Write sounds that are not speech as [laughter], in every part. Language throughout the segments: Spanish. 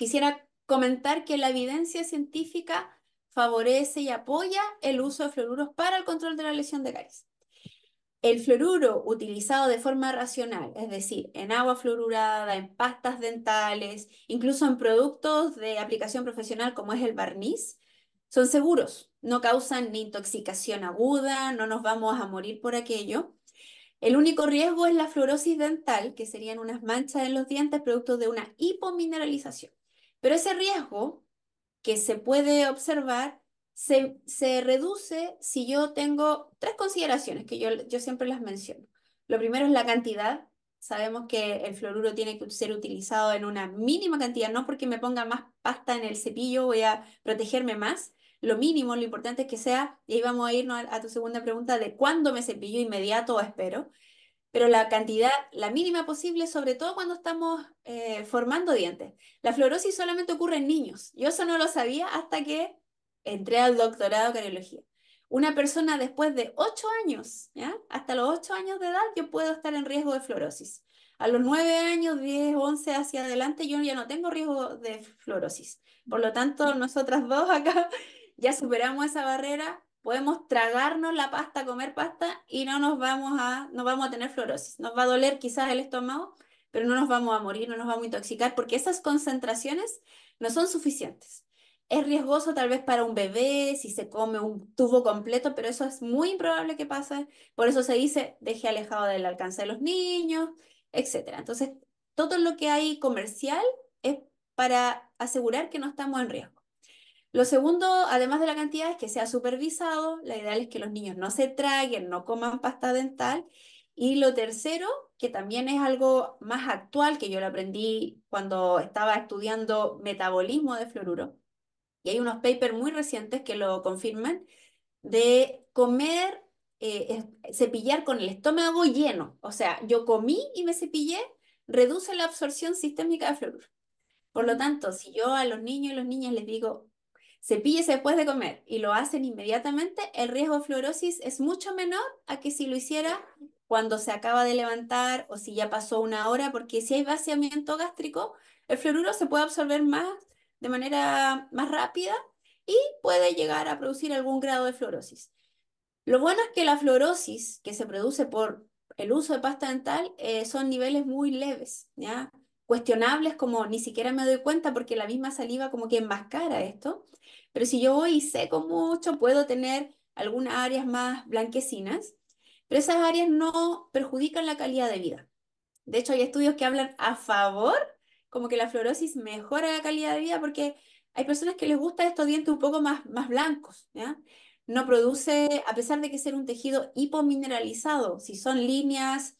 Quisiera comentar que la evidencia científica favorece y apoya el uso de fluoruros para el control de la lesión de caries. El fluoruro utilizado de forma racional, es decir, en agua fluorurada, en pastas dentales, incluso en productos de aplicación profesional como es el barniz, son seguros, no causan ni intoxicación aguda, no nos vamos a morir por aquello. El único riesgo es la fluorosis dental, que serían unas manchas en los dientes producto de una hipomineralización. Pero ese riesgo que se puede observar se, reduce si yo tengo tres consideraciones que yo, yo siempre las menciono. Lo primero es la cantidad, Sabemos que el fluoruro tiene que ser utilizado en una mínima cantidad, no porque me ponga más pasta en el cepillo voy a protegerme más. Lo mínimo, lo importante es que sea, y ahí vamos a irnos a, a tu segunda pregunta de cuándo me cepillo inmediato o espero, pero la cantidad, la mínima posible, sobre todo cuando estamos eh, formando dientes. La fluorosis solamente ocurre en niños. Yo eso no lo sabía hasta que entré al doctorado de cardiología. Una persona después de 8 años, ¿ya? hasta los 8 años de edad, yo puedo estar en riesgo de fluorosis. A los 9 años, 10, 11 hacia adelante, yo ya no tengo riesgo de fluorosis. Por lo tanto, nosotras dos acá [laughs] ya superamos esa barrera podemos tragarnos la pasta, comer pasta y no nos vamos a, no vamos a tener fluorosis. Nos va a doler quizás el estómago, pero no nos vamos a morir, no nos vamos a intoxicar porque esas concentraciones no son suficientes. Es riesgoso tal vez para un bebé si se come un tubo completo, pero eso es muy improbable que pase. Por eso se dice, deje alejado del alcance de los niños, etc. Entonces, todo lo que hay comercial es para asegurar que no estamos en riesgo. Lo segundo, además de la cantidad, es que sea supervisado. La idea es que los niños no se traguen, no coman pasta dental. Y lo tercero, que también es algo más actual, que yo lo aprendí cuando estaba estudiando metabolismo de fluoruro, y hay unos papers muy recientes que lo confirman, de comer, eh, cepillar con el estómago lleno. O sea, yo comí y me cepillé, reduce la absorción sistémica de fluoruro. Por lo mm. tanto, si yo a los niños y las niñas les digo, cepíllese después de comer y lo hacen inmediatamente, el riesgo de fluorosis es mucho menor a que si lo hiciera cuando se acaba de levantar o si ya pasó una hora, porque si hay vaciamiento gástrico, el fluoruro se puede absorber más de manera más rápida y puede llegar a producir algún grado de fluorosis. Lo bueno es que la fluorosis que se produce por el uso de pasta dental eh, son niveles muy leves, ¿ya? cuestionables como ni siquiera me doy cuenta porque la misma saliva como que enmascara esto. Pero si yo voy seco mucho, puedo tener algunas áreas más blanquecinas, pero esas áreas no perjudican la calidad de vida. De hecho, hay estudios que hablan a favor, como que la fluorosis mejora la calidad de vida porque hay personas que les gusta estos dientes un poco más, más blancos, ¿ya? No produce, a pesar de que ser un tejido hipomineralizado, si son líneas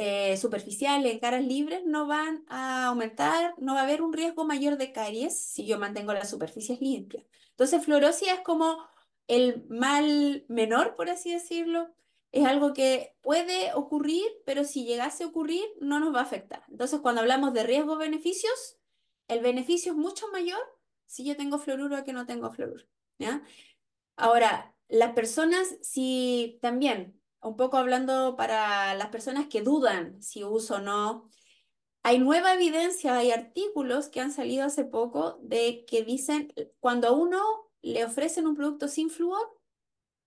eh, superficiales, en caras libres no van a aumentar, no va a haber un riesgo mayor de caries si yo mantengo las superficies limpias. Entonces, fluorosis es como el mal menor, por así decirlo. Es algo que puede ocurrir, pero si llegase a ocurrir, no nos va a afectar. Entonces, cuando hablamos de riesgo-beneficios, el beneficio es mucho mayor si yo tengo fluoruro que no tengo fluoruro. ¿ya? Ahora, las personas, si también un poco hablando para las personas que dudan si uso o no, hay nueva evidencia, hay artículos que han salido hace poco de que dicen, cuando a uno le ofrecen un producto sin flúor,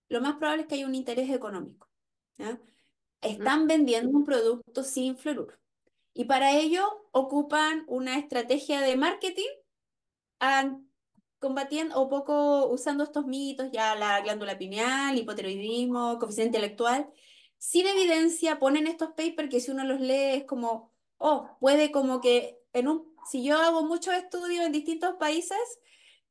lo más probable es que haya un interés económico. Están vendiendo un producto sin fluoruro. Y para ello ocupan una estrategia de marketing combatiendo o poco usando estos mitos, ya la glándula pineal, hipotiroidismo, coeficiente intelectual, sin evidencia ponen estos papers que si uno los lee es como, oh, puede como que en un, si yo hago muchos estudios en distintos países,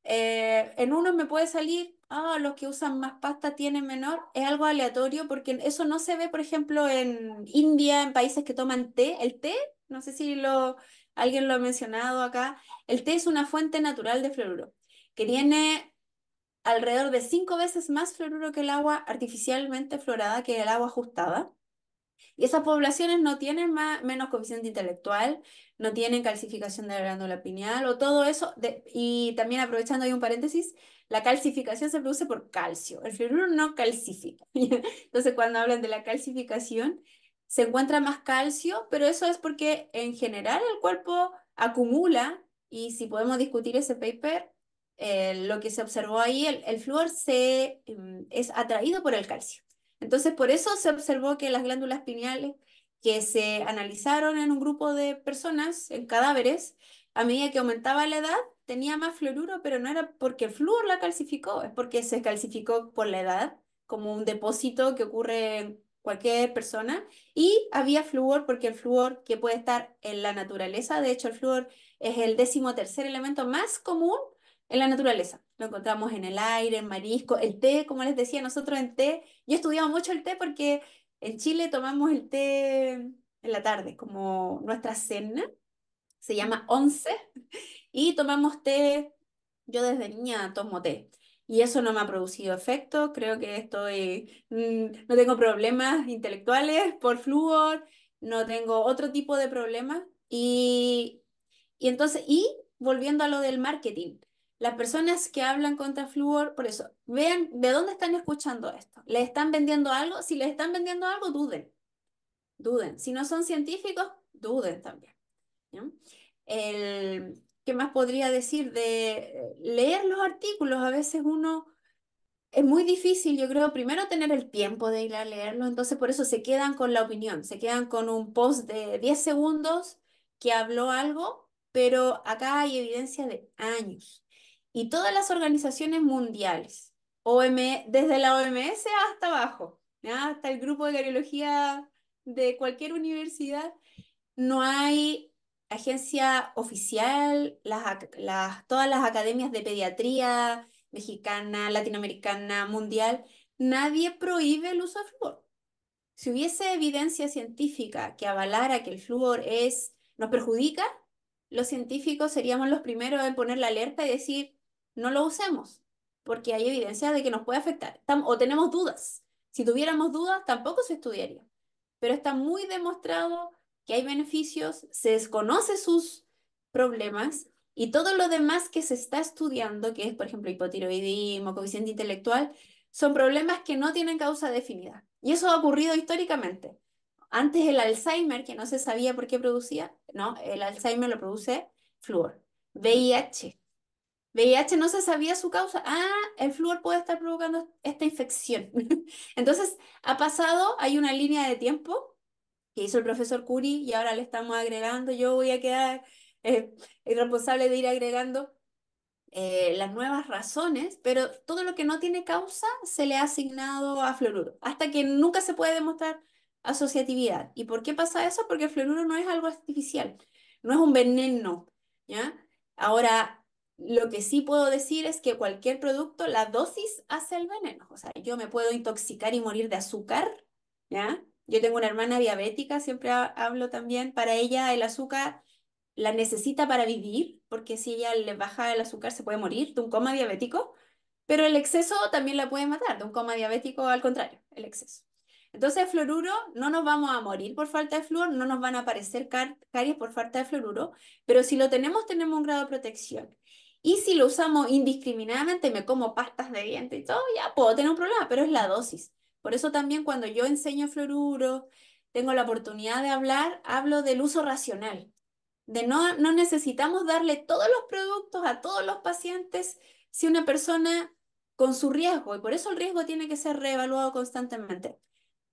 eh, en uno me puede salir, ah, los que usan más pasta tienen menor, es algo aleatorio porque eso no se ve, por ejemplo, en India, en países que toman té, el té, no sé si lo alguien lo ha mencionado acá, el té es una fuente natural de fluoruro, que tiene alrededor de cinco veces más fluoruro que el agua artificialmente florada, que el agua ajustada. Y esas poblaciones no tienen menos coeficiente intelectual, no tienen calcificación de la glándula pineal o todo eso. y también aprovechando ahí un paréntesis, la calcificación se produce por calcio. El fluoruro no calcifica. [laughs] Entonces, cuando hablan de la calcificación, se encuentra más calcio, pero eso es porque en general el cuerpo acumula, y si podemos discutir ese paper, eh, lo que se observó ahí, el, el flúor se, em, es atraído por el calcio. Entonces, por eso se observó que las glándulas pineales que se analizaron en un grupo de personas, en cadáveres, a medida que aumentaba la edad, tenía más fluoruro, pero no era porque el flúor la calcificó, es porque se calcificó por la edad, como un depósito que ocurre cualquier persona. Y había flúor porque el flúor que puede estar en la naturaleza, de hecho el flúor es el décimo tercer elemento más común en la naturaleza. Lo encontramos en el aire, en marisco, el té, como les decía nosotros en té. Yo estudiaba mucho el té porque en Chile tomamos el té en la tarde, como nuestra cena. Se llama once y tomamos té. Yo desde niña tomo té y eso no me ha producido efecto. Creo que estoy, mm, no tengo problemas intelectuales por fluor no tengo otro tipo de problemas. Y, y entonces, y volviendo a lo del marketing, las personas que hablan contra fluor por eso, vean de dónde están escuchando esto. ¿Les están vendiendo algo? Si les están vendiendo algo, duden. Duden. Si no son científicos, duden también. El, ¿qué más podría decir? De leer los artículos, a veces uno es muy difícil, yo creo, primero tener el tiempo de ir a leerlo, entonces por eso se quedan con la opinión, se quedan con un post de 10 segundos que habló algo, pero acá hay evidencia de años. Y todas las organizaciones mundiales, OM, e, desde la OMS hasta abajo, hasta el grupo de cardiología de cualquier universidad, no hay agencia oficial, todas las academias de pediatría mexicana, latinoamericana, mundial, nadie prohíbe el uso de flúor. Si hubiese evidencia científica que avalara que el flúor es, nos perjudica, los científicos seríamos los primeros en poner la alerta y decir, no lo usemos, porque hay evidencia de que nos puede afectar, o tenemos dudas. Si tuviéramos dudas, tampoco se estudiaría. Pero está muy demostrado que hay beneficios, se desconoce sus problemas y todo lo demás que se está estudiando, que es, por ejemplo, hipotiroidismo, coeficiente intelectual, son problemas que no tienen causa definida. Y eso ha ocurrido históricamente. Antes el Alzheimer, que no se sabía por qué producía, no, el Alzheimer lo produce flúor. VIH. VIH no se sabía su causa. Ah, el flúor puede estar provocando esta infección. [laughs] Entonces, ha pasado, hay una línea de tiempo hizo el profesor Curie y ahora le estamos agregando, yo voy a quedar eh, responsable de ir agregando eh, las nuevas razones, pero todo lo que no tiene causa se le ha asignado a fluoruro, hasta que nunca se puede demostrar asociatividad. ¿Y por qué pasa eso? Porque el fluoruro no es algo artificial, no es un veneno, ¿ya? Ahora, lo que sí puedo decir es que cualquier producto, la dosis hace el veneno. O sea, yo me puedo intoxicar y morir de azúcar, ¿ya? Yo tengo una hermana diabética, siempre hablo también, para ella el azúcar la necesita para vivir, porque si ella le baja el azúcar se puede morir de un coma diabético, pero el exceso también la puede matar, de un coma diabético al contrario, el exceso. Entonces, fluoruro, no nos vamos a morir por falta de flúor, no nos van a aparecer caries por falta de fluoruro, pero si lo tenemos, tenemos un grado de protección. Y si lo usamos indiscriminadamente, me como pastas de dientes y todo, ya puedo tener un problema, pero es la dosis. Por eso también cuando yo enseño fluoruro, tengo la oportunidad de hablar, hablo del uso racional, de no, no necesitamos darle todos los productos a todos los pacientes si una persona con su riesgo, y por eso el riesgo tiene que ser reevaluado constantemente.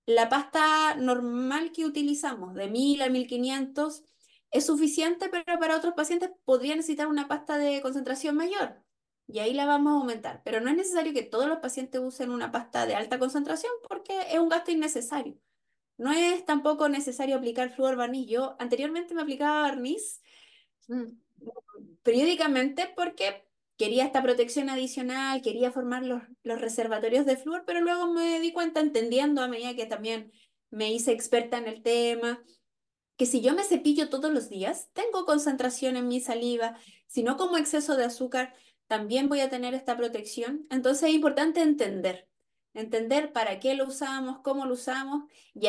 La pasta normal que utilizamos, de 1000 a 1500, es suficiente, pero para otros pacientes podría necesitar una pasta de concentración mayor y ahí la vamos a aumentar. Pero no es necesario que todos los pacientes usen una pasta de alta concentración porque es un gasto innecesario. No es tampoco necesario aplicar flúor barniz. Yo anteriormente me aplicaba barniz mm. periódicamente porque quería esta protección adicional, quería formar los, los reservatorios de flúor, pero luego me di cuenta, entendiendo a medida que también me hice experta en el tema, que si yo me cepillo todos los días, tengo concentración en mi saliva, si no como exceso de azúcar, también voy a tener esta protección. Entonces es importante entender, entender para qué lo usamos, cómo lo usamos y